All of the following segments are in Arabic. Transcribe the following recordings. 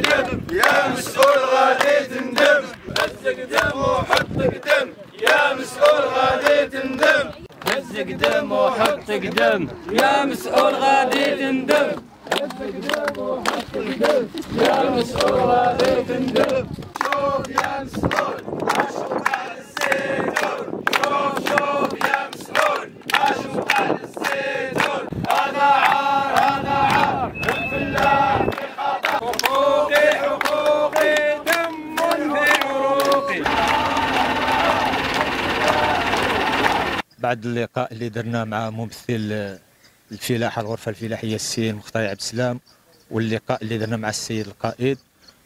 قدم يا مسؤول غادي تندم وحط قدم يا مسؤول غادي تندم يا مسؤول غادي تندم يا مسؤول غادي تندم شوف يا مسؤول بعد اللقاء اللي درناه مع ممثل الفلاحه الغرفه الفلاحيه السيد مختار عبد السلام واللقاء اللي درناه مع السيد القائد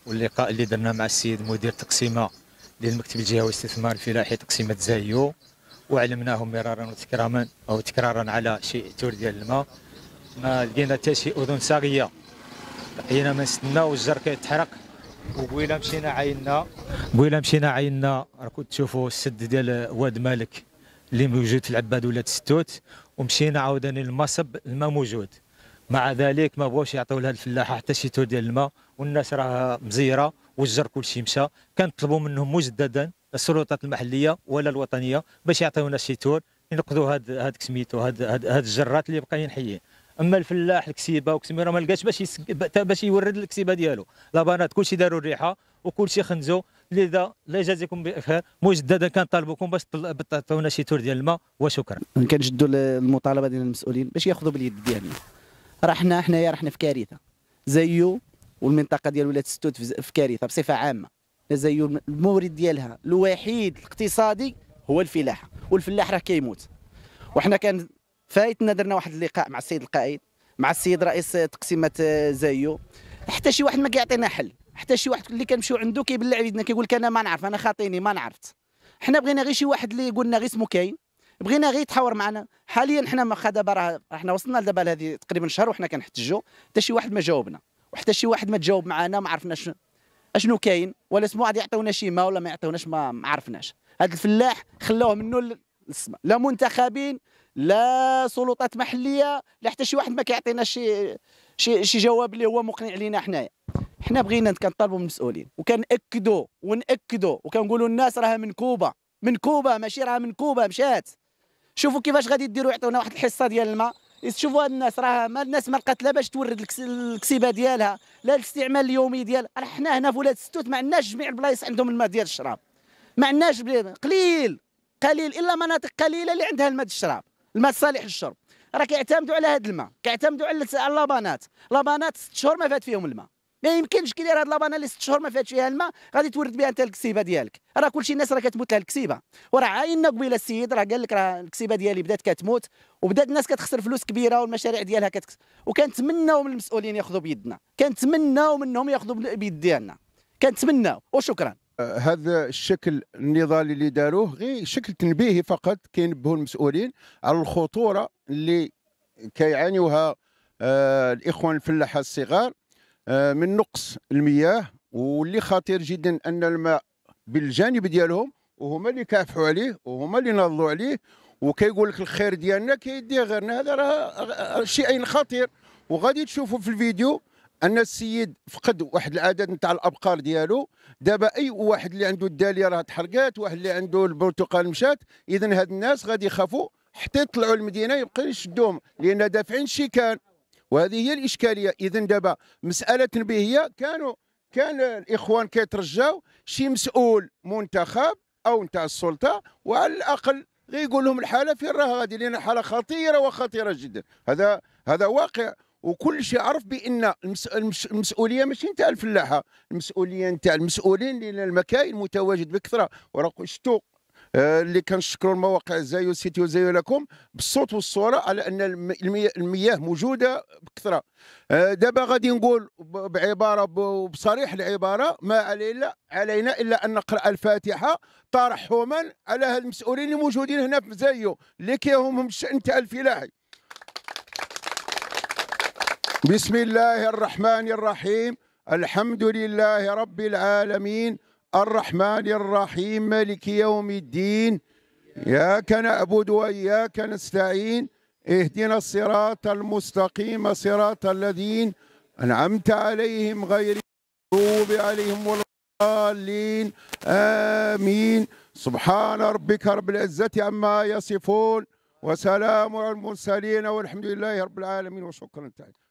واللقاء اللي درناه مع السيد مدير تقسيمه للمكتب الجهوي الاستثمار الفلاحي تقسيمه زايو وعلمناهم مرارا وتكراما او تكرارا على شيء تور ديال الماء ما لقينا حتى شي اذن صاغيه بقينا ما نستناو الجر كيتحرق وقويله مشينا عينا قويله مشينا عينا راكم تشوفوا السد ديال واد مالك اللي موجود في العباد ولا تستوت ومشينا عاوداني للمصب الماء موجود مع ذلك ما بغاوش يعطيو لها الفلاحه حتى شي تور ديال الماء والناس راه مزيره والجر كل شيء مشى كنطلبوا منهم مجددا السلطات المحليه ولا الوطنيه باش يعطيونا شي تور ينقذوا هاد هاد سميتو هاد هاد, هاد الجرات اللي بقاين حيين اما الفلاح الكسيبه وكسميره ما لقاش باش باش يورد الكسيبه ديالو لابانات كلشي داروا الريحه وكل شيء خنزو لذا لا يجازيكم بخير مجددا كنطالبكم باش تعطيونا شي تور ديال الماء وشكرا كنجدوا المطالبه ديال المسؤولين باش ياخذوا باليد ديالنا راه حنا حنايا راه حنا في كارثه زيو والمنطقه ديال ولايه ستوت في كارثه بصفه عامه زيو المورد ديالها الوحيد الاقتصادي هو الفلاحه والفلاح راه كيموت وحنا كان فايتنا درنا واحد اللقاء مع السيد القائد مع السيد رئيس تقسيمه آه، زيو حتى شي واحد ما كيعطينا حل حتى شي واحد اللي كنمشيو عنده كيبلع يدنا كيقول لك انا ما نعرف انا خاطيني ما نعرفت حنا بغينا غير شي واحد اللي قلنا غير اسمه كاين بغينا غير يتحاور معنا حاليا حنا ما دابا راه حنا وصلنا لدابا هذه تقريبا شهر وحنا كنحتجوا حتى شي واحد ما جاوبنا وحتى شي واحد ما تجاوب معنا ما عرفناش اشنو كاين ولا اسمو غادي يعطيونا شي ما ولا ما يعطيوناش ما عرفناش هذا الفلاح خلوه منه للسما لا منتخبين لا سلطات محليه لا حتى شي واحد ما كيعطينا شي شي شي جواب اللي هو مقنع لينا حنايا حنا بغينا كنطالبوا من المسؤولين وكنأكدوا ونأكدوا وكنقولوا الناس راها منكوبه منكوبه ماشي راها منكوبه مشات شوفوا كيفاش غادي ديروا يعطونا واحد الحصه ديال الماء شوفوا هاد الناس راها ما الناس ما لقات لا باش تورد الكسيبه ديالها لا الاستعمال اليومي ديالها راه حنا هنا في ولاد ستوت ما عندناش جميع البلايص عندهم الماء ديال الشراب ما عندناش قليل قليل الا مناطق قليله اللي عندها الماء الشراب الماء الصالح للشرب راه كيعتمدوا على هذا الماء كيعتمدوا على اللبانات لبانات ست شهور ما فات فيهم الماء ما يمكنش كي داير هاد لابانا اللي ست شهور ما فاتش فيها الماء غادي تورد بها انت الكسيبه ديالك راه كلشي الناس راه كتموت لها الكسيبه وراه عاينا قبيله السيد راه قال لك راه الكسيبه ديالي بدات كتموت وبدات الناس كتخسر فلوس كبيره والمشاريع ديالها كتكسر وكنتمناو من المسؤولين ياخذوا بيدنا كنتمناو منهم ياخذوا بيد ديالنا كنتمناو وشكرا أه، هذا الشكل النضالي اللي داروه غير شكل تنبيهي فقط كينبهوا المسؤولين على الخطوره اللي كيعانيوها أه، الاخوان الفلاحه الصغار آه، من نقص المياه واللي خطير جدا ان الماء بالجانب ديالهم وهما اللي كافحوا عليه وهما اللي ناضلوا عليه وكيقول لك الخير ديالنا كيديه غيرنا هذا راه آه، آه، شيء خطير وغادي تشوفوا في الفيديو ان السيد فقد واحد العدد نتاع الابقار ديالو دابا اي واحد اللي عنده الداليه راه تحرقات واحد اللي عنده البرتقال مشات اذا هاد الناس غادي يخافوا حتى يطلعوا المدينه يبقى يشدوهم لان دافعين شي كان وهذه هي الاشكاليه اذا دابا مساله تنبيهيه كانوا كان الاخوان كيترجاو شي مسؤول منتخب او نتاع السلطه وعلى الاقل غيقول لهم الحاله فين راها غادي لان الحاله خطيره وخطيره جدا هذا هذا واقع وكل شيء عرف بان المسؤوليه ماشي نتاع الفلاحه المسؤوليه نتاع المسؤولين لان المكاين متواجد بكثره وراه شتو آه، اللي كنشكروا المواقع زايو سيتي وزايو لكم بالصوت والصوره على ان المياه موجوده بكثره آه، دابا غادي نقول بعباره بصريح العباره ما علينا علينا الا ان نقرا الفاتحه ترحما على المسؤولين اللي موجودين هنا في زايو اللي كيهمهم الشان تاع الفلاحي بسم الله الرحمن الرحيم الحمد لله رب العالمين الرحمن الرحيم مالك يوم الدين إياك نعبد وإياك نستعين اهدنا الصراط المستقيم صراط الذين أنعمت عليهم غير المغضوب عليهم ولا الضالين آمين سبحان ربك رب العزة عما يصفون وسلام على المرسلين والحمد لله رب العالمين وشكرا تعالى